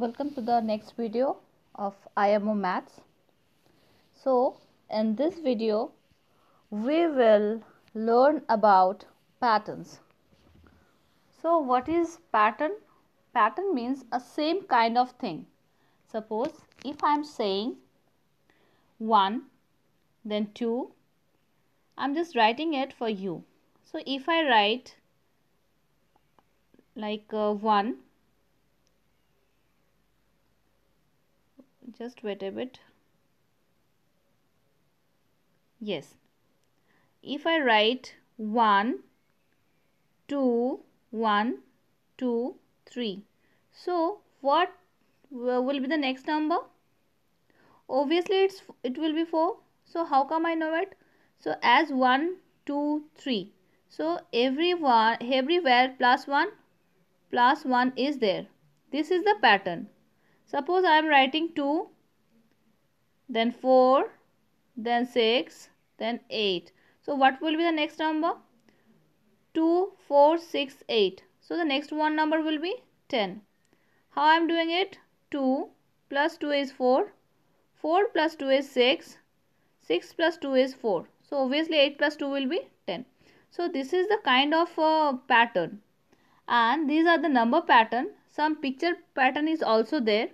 welcome to the next video of IMO maths so in this video we will learn about patterns so what is pattern pattern means a same kind of thing suppose if I'm saying 1 then 2 I'm just writing it for you so if I write like uh, 1 just wait a bit yes if I write 1 2 1 2 3 so what will be the next number obviously it's it will be 4 so how come I know it so as 1 2 3 so everyone everywhere plus 1 plus 1 is there this is the pattern Suppose I am writing 2, then 4, then 6, then 8. So what will be the next number? 2, 4, 6, 8. So the next one number will be 10. How I am doing it? 2 plus 2 is 4. 4 plus 2 is 6. 6 plus 2 is 4. So obviously 8 plus 2 will be 10. So this is the kind of uh, pattern. And these are the number pattern. Some picture pattern is also there.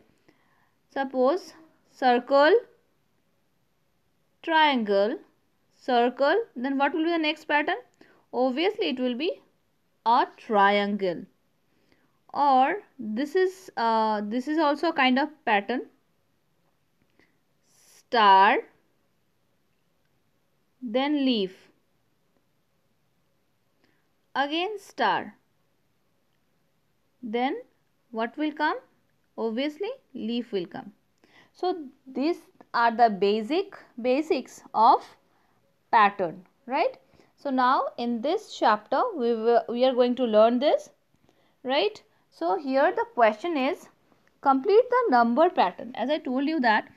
Suppose circle, triangle, circle, then what will be the next pattern? Obviously, it will be a triangle or this is uh, this is also a kind of pattern star then leaf again star then what will come obviously leaf will come so these are the basic basics of pattern right so now in this chapter we we are going to learn this right so here the question is complete the number pattern as i told you that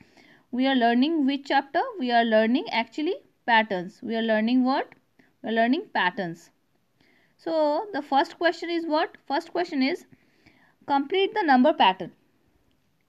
we are learning which chapter we are learning actually patterns we are learning what we are learning patterns so the first question is what first question is complete the number pattern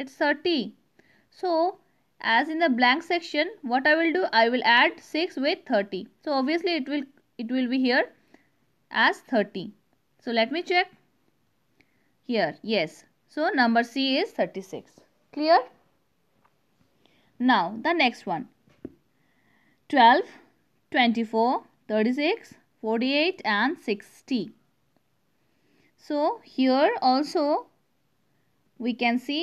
it's 30 so as in the blank section what i will do i will add 6 with 30 so obviously it will it will be here as 30 so let me check here yes so number c is 36 clear now the next one 12 24 36 48 and 60 so here also we can see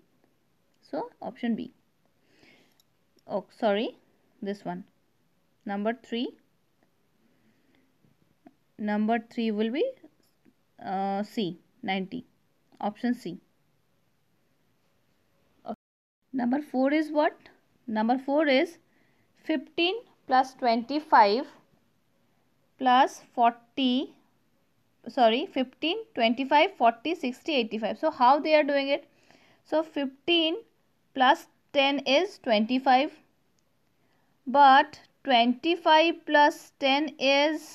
So option B. Oh, sorry, this one. Number 3. Number 3 will be uh, C, 90. Option C. Number 4 is what? Number 4 is 15 plus 25 plus 40 sorry 15 25 40 60 85 so how they are doing it so 15 plus 10 is 25 but 25 plus 10 is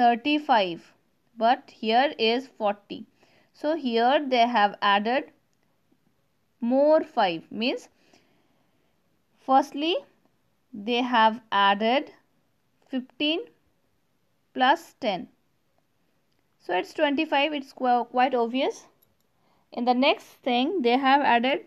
35 but here is 40 so here they have added more 5 means firstly they have added 15 plus 10 so it's 25 it's quite obvious in the next thing they have added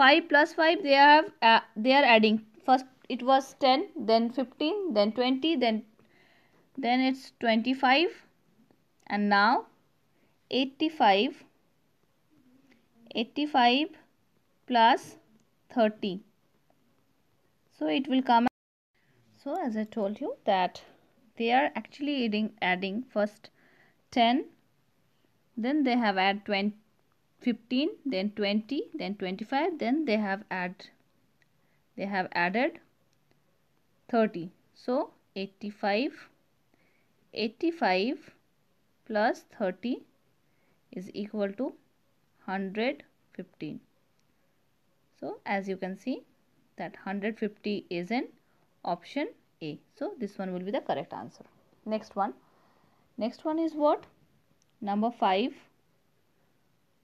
5 plus 5 they have uh, they are adding first it was 10 then 15 then 20 then then it's 25 and now 85 85 plus 30 so it will come so as i told you that they are actually adding adding first 10 then they have add 20 15 then 20 then 25 then they have add they have added 30 so 85 85 plus 30 is equal to 115 so as you can see that 150 is in option A so this one will be the correct answer next one next one is what number 5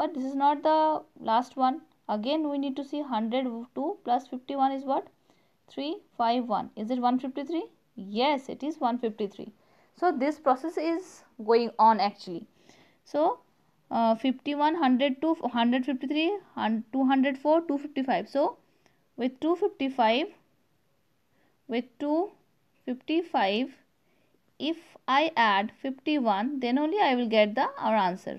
but this is not the last one again we need to see 102 plus 51 is what 351 is it 153 yes it is 153 so this process is going on actually so uh, 51 102 153 204 255 so with 255 with 255 if I add 51 then only I will get the our answer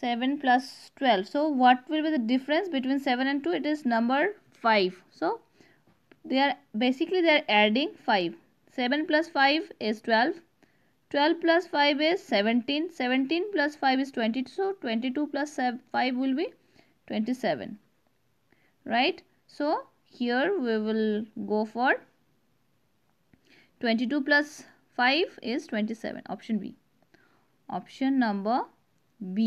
7 plus 12 so what will be the difference between 7 and 2 it is number 5 so they are basically they are adding 5 7 plus 5 is 12 12 plus 5 is 17 17 plus 5 is 22 so 22 plus 5 will be 27 right so here we will go for 22 plus 5 is 27 option b option number b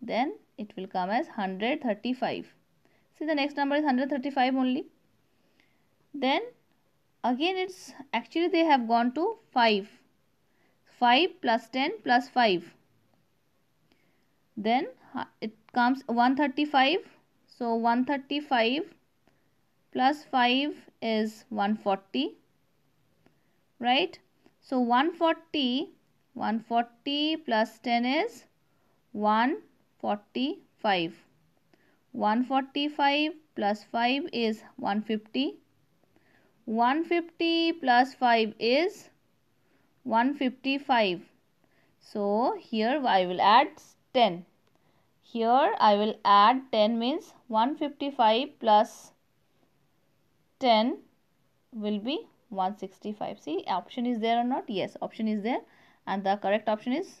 then it will come as 135 see the next number is 135 only then again it's actually they have gone to 5 5 plus 10 plus 5 then it comes 135 so 135 plus 5 is 140 right so 140 140 plus 10 is 1 45. 145 plus 5 is 150. 150 plus 5 is 155. So here I will add 10. Here I will add 10 means 155 plus 10 will be 165. See option is there or not? Yes option is there and the correct option is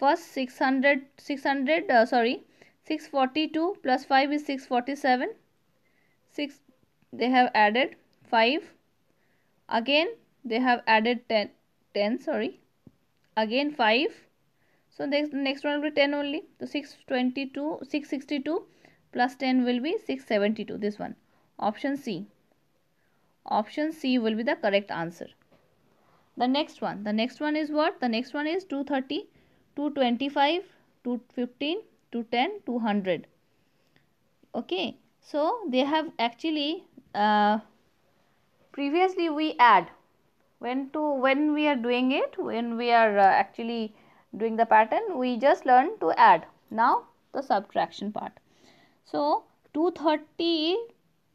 First 600, 600 uh, sorry 642 plus 5 is 647. 6 they have added 5. Again they have added 10, 10 sorry. Again 5. So next next one will be 10 only. So 622, 662 plus 10 will be 672. This one. Option C. Option C will be the correct answer. The next one. The next one is what? The next one is 230 225, 215, 210, 200. Okay. So, they have actually uh, previously we add when to when we are doing it when we are uh, actually doing the pattern we just learn to add now the subtraction part so 230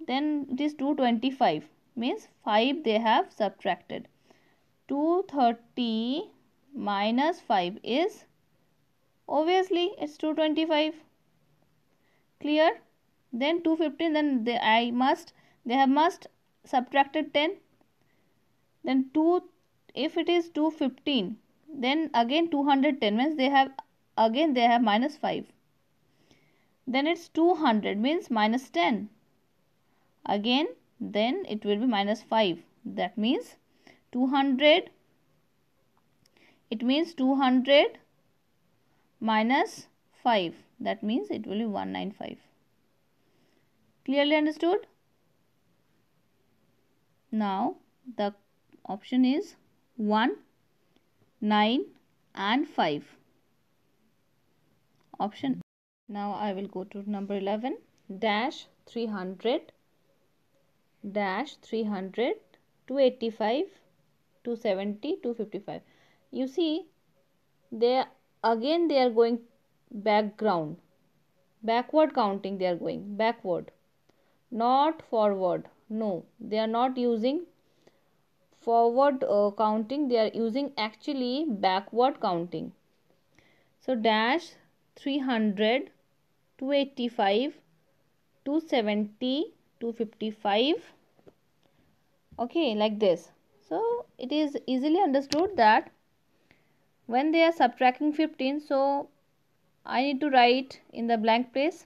then it is 225 means 5 they have subtracted 230 minus 5 is obviously it's 225 clear then 215 then they I must they have must subtracted 10 then 2 if it is 215 then again 210 means they have again they have minus 5 then it's 200 means minus 10 again then it will be minus 5 that means 200 it means 200 minus 5 that means it will be 195 clearly understood now the option is 1 9 and 5 option now I will go to number 11 dash 300 dash 300 285 270 255 you see they again they are going background backward counting they are going backward not forward no they are not using forward uh, counting they are using actually backward counting so dash 300 285 270 255 okay like this so it is easily understood that when they are subtracting 15 so I need to write in the blank place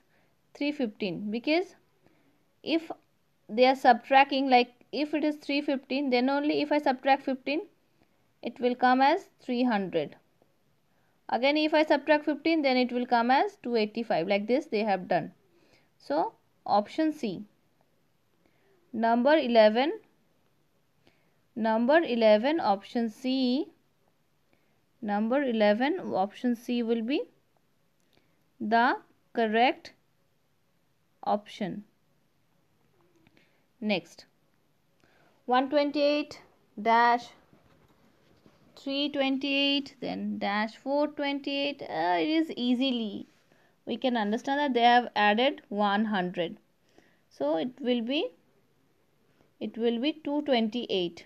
315 because if they are subtracting like if it is 315 then only if I subtract 15 it will come as 300 again if I subtract 15 then it will come as 285 like this they have done so option C number 11 number 11 option C Number 11 option C will be the correct option. Next 128 dash 328 then dash 428 uh, it is easily we can understand that they have added 100 so it will be it will be 228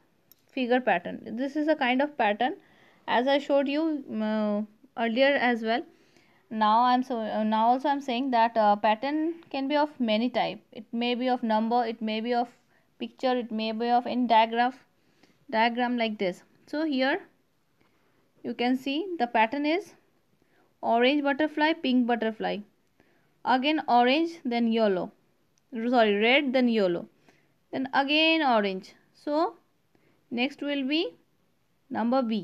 figure pattern this is a kind of pattern as i showed you mm, uh, earlier as well now i'm so uh, now also i'm saying that uh, pattern can be of many type it may be of number it may be of picture it may be of any diagram diagram like this so here you can see the pattern is orange butterfly pink butterfly again orange then yellow sorry red then yellow then again orange so next will be number b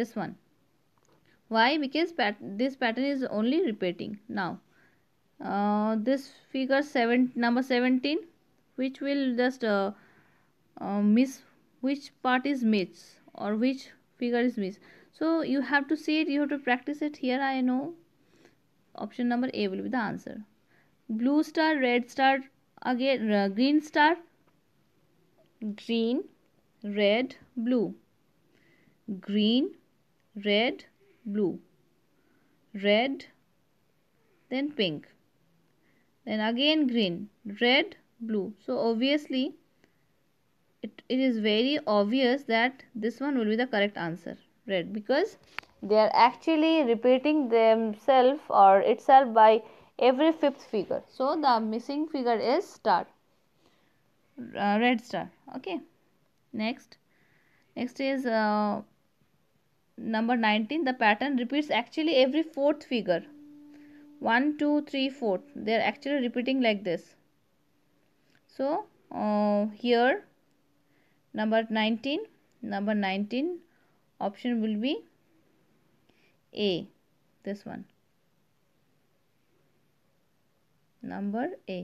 this one why because pat this pattern is only repeating now uh, this figure 7 number 17 which will just uh, uh, miss which part is missed or which figure is missed so you have to see it you have to practice it here i know option number a will be the answer blue star red star again uh, green star green red blue green red blue red then pink then again green red blue so obviously it, it is very obvious that this one will be the correct answer red because they are actually repeating themselves or itself by every fifth figure so the missing figure is star uh, red star okay next next is uh, number 19 the pattern repeats actually every fourth figure 1 2 3 4 they are actually repeating like this so uh, here number 19 number 19 option will be a this one number a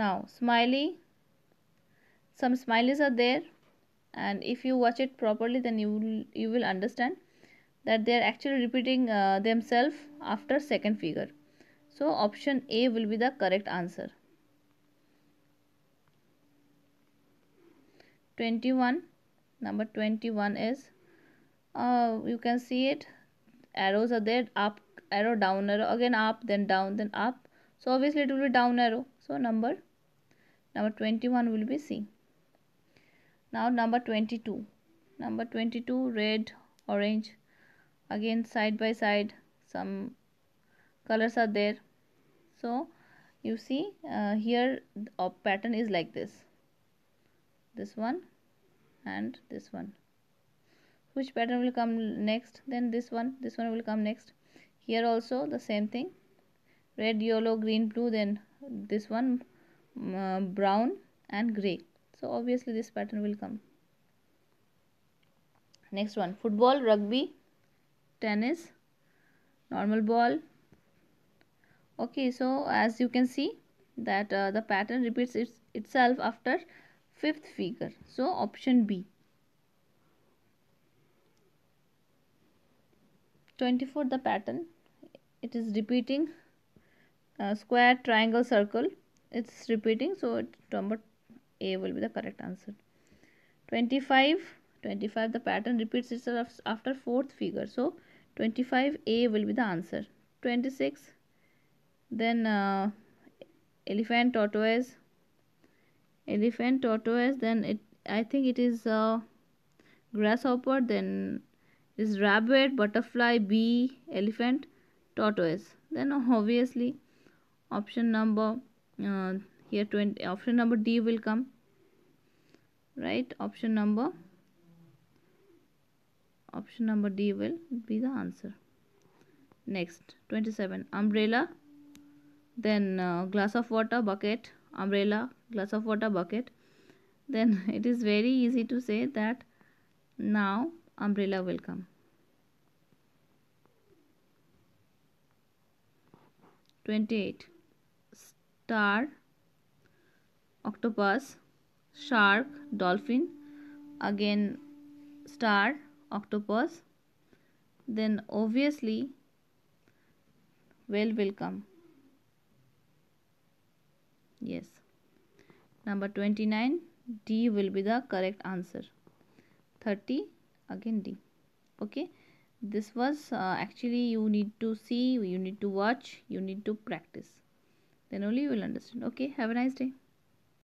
now smiley some smileys are there and if you watch it properly then you will, you will understand that they are actually repeating uh, themselves after second figure so option a will be the correct answer 21 number 21 is uh, you can see it arrows are there up arrow down arrow again up then down then up so obviously it will be down arrow so number number 21 will be C now number 22 number 22 red orange again side by side some colors are there so you see uh, here a uh, pattern is like this this one and this one which pattern will come next then this one this one will come next here also the same thing red yellow green blue then this one uh, brown and gray so obviously this pattern will come next one football rugby tennis normal ball okay so as you can see that uh, the pattern repeats its, itself after fifth figure so option b 24 the pattern it is repeating uh, square triangle circle it's repeating so number A will be the correct answer. 25 25 the pattern repeats itself after fourth figure so 25 A will be the answer. 26 then uh, elephant tortoise elephant tortoise then it I think it is uh, grasshopper then is rabbit butterfly bee elephant tortoise then obviously option number uh, here 20 option number d will come right option number option number d will be the answer next 27 umbrella then uh, glass of water bucket umbrella glass of water bucket then it is very easy to say that now umbrella will come 28 star, octopus, shark, dolphin, again star, octopus, then obviously whale will come. Yes. Number 29, D will be the correct answer. 30, again D. Okay. This was uh, actually you need to see, you need to watch, you need to practice then only you will understand okay have a nice day